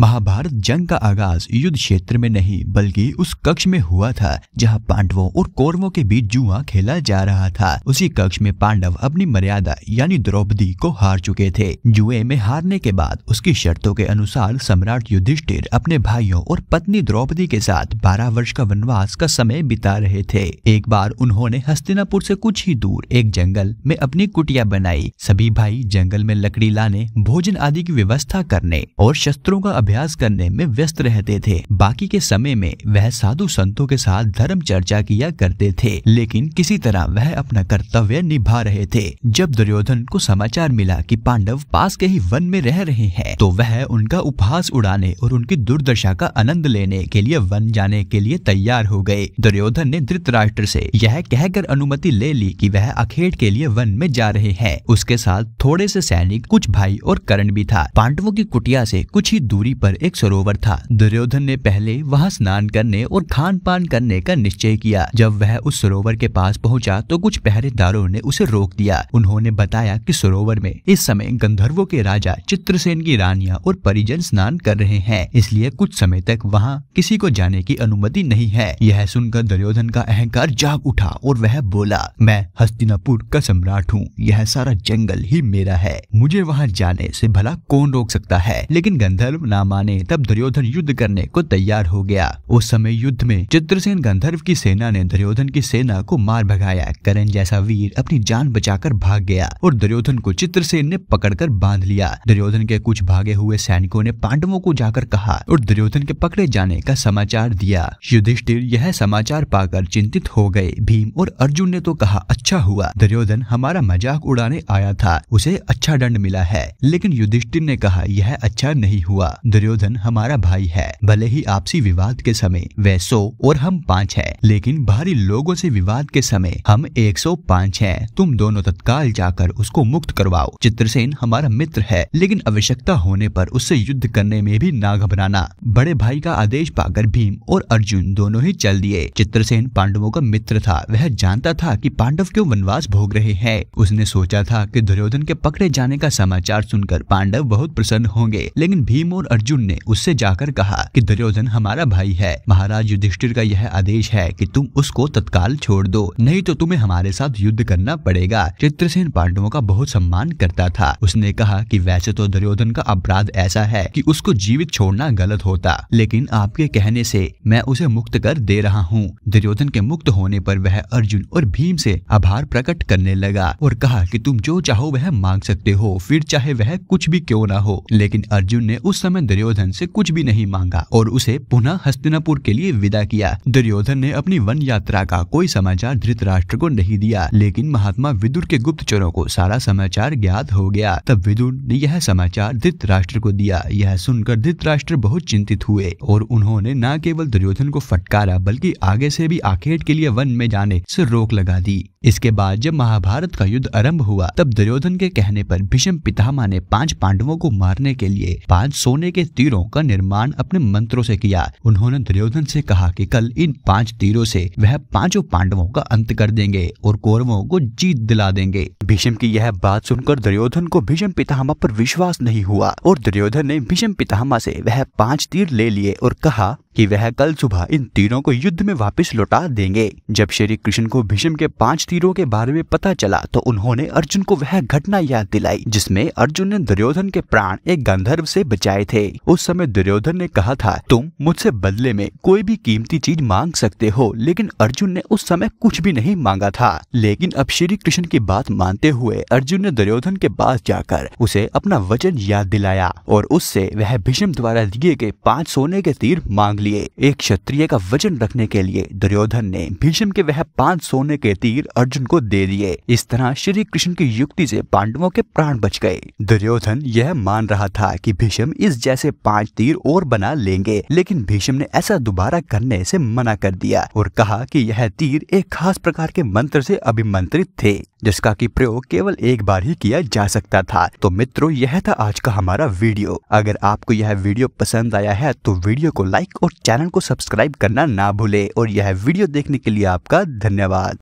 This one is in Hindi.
महाभारत जंग का आगाज युद्ध क्षेत्र में नहीं बल्कि उस कक्ष में हुआ था जहां पांडवों और कौरवों के बीच जुआ खेला जा रहा था उसी कक्ष में पांडव अपनी मर्यादा यानी द्रौपदी को हार चुके थे जुए में हारने के बाद उसकी शर्तों के अनुसार सम्राट युधिष्ठिर अपने भाइयों और पत्नी द्रौपदी के साथ बारह वर्ष का वनवास का समय बिता रहे थे एक बार उन्होंने हस्तिनापुर से कुछ ही दूर एक जंगल में अपनी कुटिया बनाई सभी भाई जंगल में लकड़ी लाने भोजन आदि की व्यवस्था करने और शस्त्रों का अभ्यास करने में व्यस्त रहते थे बाकी के समय में वह साधु संतों के साथ धर्म चर्चा किया करते थे लेकिन किसी तरह वह अपना कर्तव्य निभा रहे थे जब दुर्योधन को समाचार मिला कि पांडव पास के ही वन में रह रहे हैं तो वह उनका उपहास उड़ाने और उनकी दुर्दशा का आनंद लेने के लिए वन जाने के लिए तैयार हो गए दुर्योधन ने धृतराष्ट्र से यह कहकर अनुमति ले ली कि वह अखेट के लिए वन में जा रहे हैं उसके साथ थोड़े से सैनिक कुछ भाई और करण भी था पांडवों की कुटिया से कुछ ही दूरी पर एक सरोवर था दुर्योधन ने पहले वहाँ स्नान करने और खान पान करने का निश्चय किया जब वह उस सरोवर के पास पहुँचा तो कुछ पहरेदारों ने उसे रोक दिया उन्होंने बताया कि सरोवर में इस समय गंधर्वों के राजा चित्रसेन की रानिया और परिजन स्नान कर रहे हैं इसलिए कुछ समय तक वहाँ किसी को जाने की अनुमति नहीं है यह सुनकर दुर्योधन का अहंकार जाग उठा और वह बोला मैं हस्तिनापुर का सम्राट हूँ यह सारा जंगल ही मेरा है मुझे वहाँ जाने से भला कौन रोक सकता है लेकिन गंधर्व ना ना माने तब दुर्योधन युद्ध करने को तैयार हो गया उस समय युद्ध में चित्रसेन गंधर्व की सेना ने दुर्योधन की सेना को मार भगाया करण जैसा वीर अपनी जान बचाकर भाग गया और दुर्योधन को चित्रसेन ने पकड़कर बांध लिया दुर्योधन के कुछ भागे हुए सैनिकों ने पांडवों को जाकर कहा और दुर्योधन के पकड़े जाने का समाचार दिया युधिष्ठिर यह समाचार पाकर चिंतित हो गए भीम और अर्जुन ने तो कहा अच्छा हुआ दुर्योधन हमारा मजाक उड़ाने आया था उसे अच्छा दंड मिला है लेकिन युधिष्ठिर ने कहा यह अच्छा नहीं हुआ दुर्योधन हमारा भाई है भले ही आपसी विवाद के समय वह सौ और हम पाँच है लेकिन बाहरी लोगों से विवाद के समय हम एक सौ पाँच है तुम दोनों तत्काल जाकर उसको मुक्त करवाओ चित्रसेन हमारा मित्र है लेकिन आवश्यकता होने पर उससे युद्ध करने में भी ना घबराना बड़े भाई का आदेश पाकर भीम और अर्जुन दोनों ही चल दिए चित्रसेन पांडवों का मित्र था वह जानता था कि पांडव क्यों वनवास भोग रहे हैं उसने सोचा था कि दुर्योधन के पकड़े जाने का समाचार सुनकर पांडव बहुत प्रसन्न होंगे लेकिन भीम और अर्जुन ने उससे जाकर कहा कि दुर्योधन हमारा भाई है महाराज युधिष्ठिर का यह आदेश है कि तुम उसको तत्काल छोड़ दो नहीं तो तुम्हें हमारे साथ युद्ध करना पड़ेगा चित्रसेन पांडवों का बहुत सम्मान करता था उसने कहा कि वैसे तो दुर्योधन का अपराध ऐसा है कि उसको जीवित छोड़ना गलत होता लेकिन आपके कहने से मैं उसे मुक्त कर दे रहा हूँ दुर्योधन के मुक्त होने पर वह अर्जुन और भीम से आभार प्रकट करने लगा और कहा कि तुम जो चाहो वह मांग सकते हो फिर चाहे वह कुछ भी क्यों ना हो लेकिन अर्जुन ने उस समय दुर्योधन से कुछ भी नहीं मांगा और उसे पुनः हस्तिनापुर के लिए विदा किया दुर्योधन ने अपनी वन यात्रा का कोई समाचार धृतराष्ट्र को नहीं दिया लेकिन महात्मा विदुर के गुप्तचरों को सारा समाचार ज्ञात हो गया तब विदुर ने यह समाचार धृतराष्ट्र को दिया यह सुनकर धृतराष्ट्र बहुत चिंतित हुए और उन्होंने न केवल दुर्योधन को फटकारा बल्कि आगे से भी आखेट के लिए वन में जाने से रोक लगा दी इसके बाद जब महाभारत का युद्ध आरंभ हुआ तब दुर्योधन के कहने पर भीष्म पितामह ने पांच पांडवों को मारने के लिए पांच सोने के के तीरों का निर्माण अपने मंत्रों से किया उन्होंने दुर्योधन से कहा कि कल इन पांच तीरों से वह पांचों पांडवों का अंत कर देंगे और कौरवों को जीत दिला देंगे भीष्म की यह बात सुनकर दुर्योधन को भीष्म पितामा पर विश्वास नहीं हुआ और दुर्योधन ने भीष्म पितामा से वह पांच तीर ले लिए और कहा कि वह कल सुबह इन तीरों को युद्ध में वापस लौटा देंगे जब श्री कृष्ण को भीष्म के पांच तीरों के बारे में पता चला तो उन्होंने अर्जुन को वह घटना याद दिलाई जिसमें अर्जुन ने दुर्योधन के प्राण एक गंधर्व से बचाए थे उस समय दुर्योधन ने कहा था तुम मुझसे बदले में कोई भी कीमती चीज मांग सकते हो लेकिन अर्जुन ने उस समय कुछ भी नहीं मांगा था लेकिन अब श्री कृष्ण की बात मानते सुनते हुए अर्जुन ने दुर्योधन के पास जाकर उसे अपना वचन याद दिलाया और उससे वह भीष्म द्वारा दिए गए पांच सोने के तीर मांग लिए एक क्षत्रिय का वचन रखने के लिए दुर्योधन ने भीष्म के वह पांच सोने के तीर अर्जुन को दे दिए इस तरह श्री कृष्ण की युक्ति से पांडवों के प्राण बच गए दुर्योधन यह मान रहा था कि भीष्म इस जैसे पांच तीर और बना लेंगे लेकिन भीष्म ने ऐसा दोबारा करने से मना कर दिया और कहा कि यह तीर एक खास प्रकार के मंत्र से अभिमंत्रित थे जिसका की प्रयोग केवल एक बार ही किया जा सकता था तो मित्रों यह था आज का हमारा वीडियो अगर आपको यह वीडियो पसंद आया है तो वीडियो को लाइक और चैनल को सब्सक्राइब करना ना भूले और यह वीडियो देखने के लिए आपका धन्यवाद